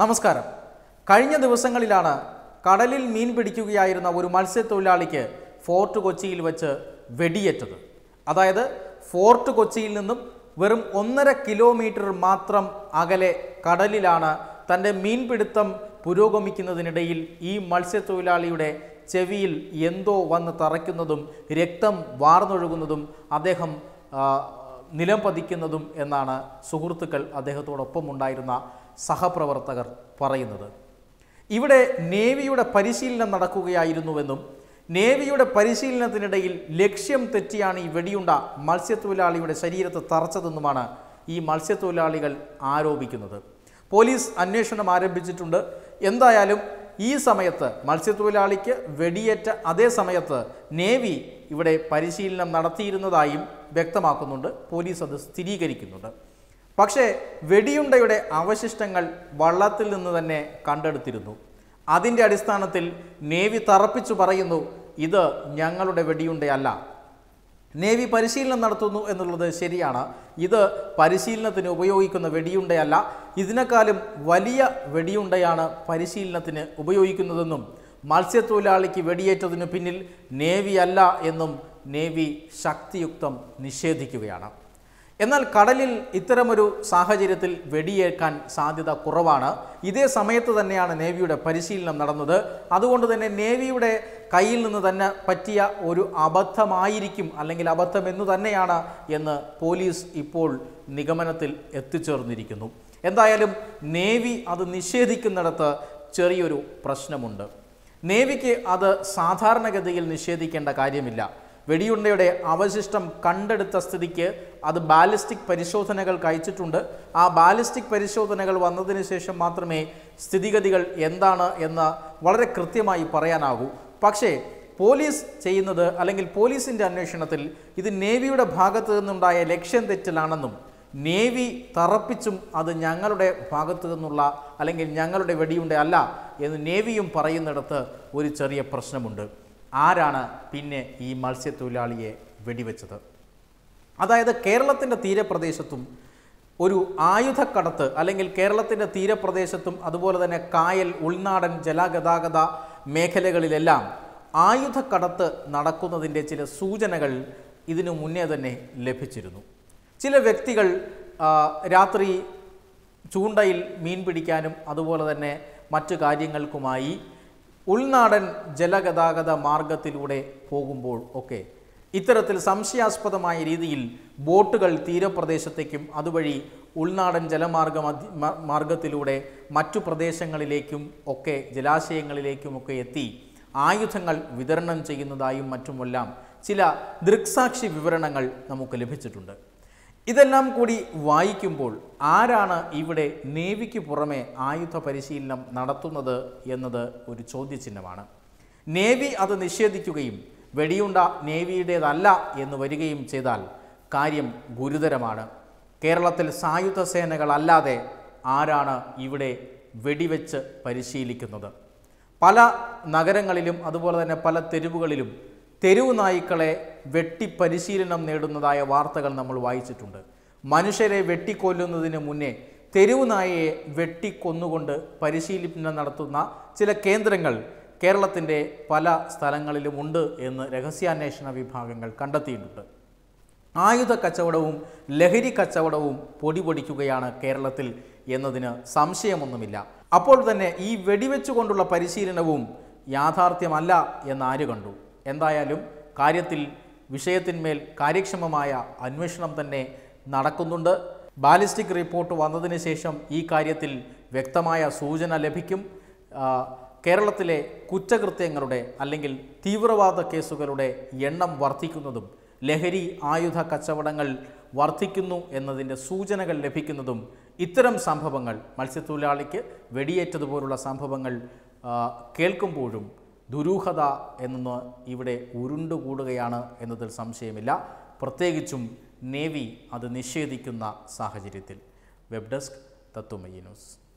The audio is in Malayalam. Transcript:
നമസ്കാരം കഴിഞ്ഞ ദിവസങ്ങളിലാണ് കടലിൽ മീൻ പിടിക്കുകയായിരുന്ന ഒരു മത്സ്യത്തൊഴിലാളിക്ക് ഫോർട്ട് കൊച്ചിയിൽ വെച്ച് വെടിയേറ്റത് അതായത് ഫോർട്ട് കൊച്ചിയിൽ നിന്നും വെറും ഒന്നര കിലോമീറ്റർ മാത്രം അകലെ കടലിലാണ് തൻ്റെ മീൻപിടുത്തം പുരോഗമിക്കുന്നതിനിടയിൽ ഈ മത്സ്യത്തൊഴിലാളിയുടെ ചെവിയിൽ എന്തോ വന്ന് തറയ്ക്കുന്നതും രക്തം വാർന്നൊഴുകുന്നതും അദ്ദേഹം നിലം പതിക്കുന്നതും എന്നാണ് സുഹൃത്തുക്കൾ അദ്ദേഹത്തോടൊപ്പം ഉണ്ടായിരുന്ന സഹപ്രവർത്തകർ പറയുന്നത് ഇവിടെ നേവിയുടെ പരിശീലനം നടക്കുകയായിരുന്നുവെന്നും നേവിയുടെ പരിശീലനത്തിനിടയിൽ ലക്ഷ്യം തെറ്റിയാണ് ഈ വെടിയുണ്ട മത്സ്യത്തൊഴിലാളിയുടെ ശരീരത്ത് തറച്ചതെന്നുമാണ് ഈ മത്സ്യത്തൊഴിലാളികൾ ആരോപിക്കുന്നത് പോലീസ് അന്വേഷണം ആരംഭിച്ചിട്ടുണ്ട് എന്തായാലും ഈ സമയത്ത് മത്സ്യത്തൊഴിലാളിക്ക് വെടിയേറ്റ അതേ സമയത്ത് നേവി ഇവിടെ പരിശീലനം നടത്തിയിരുന്നതായും വ്യക്തമാക്കുന്നുണ്ട് പോലീസ് അത് സ്ഥിരീകരിക്കുന്നുണ്ട് പക്ഷേ വെടിയുണ്ടയുടെ അവശിഷ്ടങ്ങൾ വള്ളത്തിൽ നിന്ന് തന്നെ കണ്ടെടുത്തിരുന്നു അതിൻ്റെ അടിസ്ഥാനത്തിൽ നേവി തറപ്പിച്ചു പറയുന്നു ഇത് ഞങ്ങളുടെ വെടിയുണ്ടയല്ല നേവി പരിശീലനം നടത്തുന്നു എന്നുള്ളത് ശരിയാണ് ഇത് പരിശീലനത്തിന് ഉപയോഗിക്കുന്ന വെടിയുണ്ടയല്ല ഇതിനേക്കാളും വലിയ വെടിയുണ്ടയാണ് പരിശീലനത്തിന് ഉപയോഗിക്കുന്നതെന്നും മത്സ്യത്തൊഴിലാളിക്ക് വെടിയേറ്റതിനു പിന്നിൽ നേവിയല്ല എന്നും നേവി ശക്തിയുക്തം നിഷേധിക്കുകയാണ് എന്നാൽ കടലിൽ ഇത്തരമൊരു സാഹചര്യത്തിൽ വെടിയേക്കാൻ സാധ്യത കുറവാണ് ഇതേ സമയത്ത് തന്നെയാണ് നേവിയുടെ പരിശീലനം നടന്നത് അതുകൊണ്ട് തന്നെ നേവിയുടെ കയ്യിൽ നിന്ന് തന്നെ പറ്റിയ ഒരു അബദ്ധമായിരിക്കും അല്ലെങ്കിൽ അബദ്ധം എന്ന് തന്നെയാണ് എന്ന് പോലീസ് ഇപ്പോൾ നിഗമനത്തിൽ എത്തിച്ചേർന്നിരിക്കുന്നു എന്തായാലും നേവി അത് നിഷേധിക്കുന്നിടത്ത് ചെറിയൊരു പ്രശ്നമുണ്ട് നേവിക്ക് അത് സാധാരണഗതിയിൽ നിഷേധിക്കേണ്ട കാര്യമില്ല വെടിയുണ്ടയുടെ അവശിഷ്ടം കണ്ടെടുത്ത സ്ഥിതിക്ക് അത് ബാലിസ്റ്റിക് പരിശോധനകൾ കഴിച്ചിട്ടുണ്ട് ആ ബാലിസ്റ്റിക് പരിശോധനകൾ വന്നതിന് ശേഷം മാത്രമേ സ്ഥിതിഗതികൾ എന്താണ് എന്ന് വളരെ കൃത്യമായി പറയാനാകൂ പക്ഷേ പോലീസ് ചെയ്യുന്നത് അല്ലെങ്കിൽ പോലീസിൻ്റെ അന്വേഷണത്തിൽ ഇത് നേവിയുടെ ഭാഗത്തു നിന്നുണ്ടായ ലക്ഷ്യം തെറ്റിലാണെന്നും നേവി തറപ്പിച്ചും അത് ഞങ്ങളുടെ ഭാഗത്തു നിന്നുള്ള അല്ലെങ്കിൽ ഞങ്ങളുടെ വെടിയുണ്ട അല്ല എന്ന് നേവിയും പറയുന്നിടത്ത് ഒരു ചെറിയ പ്രശ്നമുണ്ട് ആരാണ് പിന്നെ ഈ മത്സ്യത്തൊഴിലാളിയെ വെടിവെച്ചത് അതായത് കേരളത്തിൻ്റെ തീരപ്രദേശത്തും ഒരു ആയുധക്കടത്ത് അല്ലെങ്കിൽ കേരളത്തിൻ്റെ തീരപ്രദേശത്തും അതുപോലെ തന്നെ കായൽ ഉൾനാടൻ ജലഗതാഗത മേഖലകളിലെല്ലാം ആയുധക്കടത്ത് നടക്കുന്നതിൻ്റെ ചില സൂചനകൾ ഇതിനു മുന്നേ തന്നെ ലഭിച്ചിരുന്നു ചില വ്യക്തികൾ രാത്രി ചൂണ്ടയിൽ മീൻ പിടിക്കാനും അതുപോലെ തന്നെ മറ്റു കാര്യങ്ങൾക്കുമായി ഉൾനാടൻ ജലഗതാഗത മാർഗത്തിലൂടെ പോകുമ്പോൾ ഒക്കെ ഇത്തരത്തിൽ സംശയാസ്പദമായ രീതിയിൽ ബോട്ടുകൾ തീരപ്രദേശത്തേക്കും അതുവഴി ഉൾനാടൻ ജലമാർഗ മാർഗത്തിലൂടെ മറ്റു പ്രദേശങ്ങളിലേക്കും ഒക്കെ ജലാശയങ്ങളിലേക്കുമൊക്കെ എത്തി ആയുധങ്ങൾ വിതരണം ചെയ്യുന്നതായും മറ്റുമെല്ലാം ചില ദൃക്സാക്ഷി വിവരണങ്ങൾ നമുക്ക് ലഭിച്ചിട്ടുണ്ട് ഇതെല്ലാം കൂടി വായിക്കുമ്പോൾ ആരാണ് ഇവിടെ നേവിക്ക് പുറമെ ആയുധ പരിശീലനം നടത്തുന്നത് എന്നത് ഒരു ചോദ്യചിഹ്നമാണ് നേവി അത് നിഷേധിക്കുകയും വെടിയുണ്ട നേവിയുടേതല്ല എന്ന് വരികയും ചെയ്താൽ കാര്യം ഗുരുതരമാണ് കേരളത്തിൽ സായുധ സേനകളല്ലാതെ ആരാണ് ഇവിടെ വെടിവെച്ച് പരിശീലിക്കുന്നത് പല നഗരങ്ങളിലും അതുപോലെ തന്നെ പല തെരുവുകളിലും തെരുവ് നായ്ക്കളെ വെട്ടിപ്പരിശീലനം നേടുന്നതായ വാർത്തകൾ നമ്മൾ വായിച്ചിട്ടുണ്ട് മനുഷ്യരെ വെട്ടിക്കൊല്ലുന്നതിന് മുന്നേ തെരുവ് നായയെ വെട്ടിക്കൊന്നുകൊണ്ട് പരിശീലനം നടത്തുന്ന ചില കേന്ദ്രങ്ങൾ കേരളത്തിൻ്റെ പല സ്ഥലങ്ങളിലുമുണ്ട് എന്ന് രഹസ്യാന്വേഷണ വിഭാഗങ്ങൾ കണ്ടെത്തിയിട്ടുണ്ട് ആയുധ കച്ചവടവും ലഹരി കച്ചവടവും പൊടിപൊടിക്കുകയാണ് കേരളത്തിൽ എന്നതിന് സംശയമൊന്നുമില്ല അപ്പോൾ തന്നെ ഈ വെടിവെച്ചുകൊണ്ടുള്ള പരിശീലനവും യാഥാർത്ഥ്യമല്ല എന്നാര് കണ്ടു എന്തായാലും കാര്യത്തിൽ വിഷയത്തിന്മേൽ കാര്യക്ഷമമായ അന്വേഷണം തന്നെ നടക്കുന്നുണ്ട് ബാലിസ്റ്റിക് റിപ്പോർട്ട് വന്നതിന് ശേഷം ഈ കാര്യത്തിൽ വ്യക്തമായ സൂചന ലഭിക്കും കേരളത്തിലെ കുറ്റകൃത്യങ്ങളുടെ അല്ലെങ്കിൽ തീവ്രവാദ കേസുകളുടെ എണ്ണം വർദ്ധിക്കുന്നതും ലഹരി ആയുധ കച്ചവടങ്ങൾ വർദ്ധിക്കുന്നു എന്നതിൻ്റെ സൂചനകൾ ലഭിക്കുന്നതും ഇത്തരം സംഭവങ്ങൾ മത്സ്യത്തൊഴിലാളിക്ക് വെടിയേറ്റതുപോലുള്ള സംഭവങ്ങൾ കേൾക്കുമ്പോഴും ദുരൂഹത എന്നൊന്ന് ഇവിടെ ഉരുണ്ടുകൂടുകയാണ് എന്നതിൽ സംശയമില്ല പ്രത്യേകിച്ചും നേവി അത് നിഷേധിക്കുന്ന സാഹചര്യത്തിൽ വെബ് ഡെസ്ക് തത്വമയി ന്യൂസ്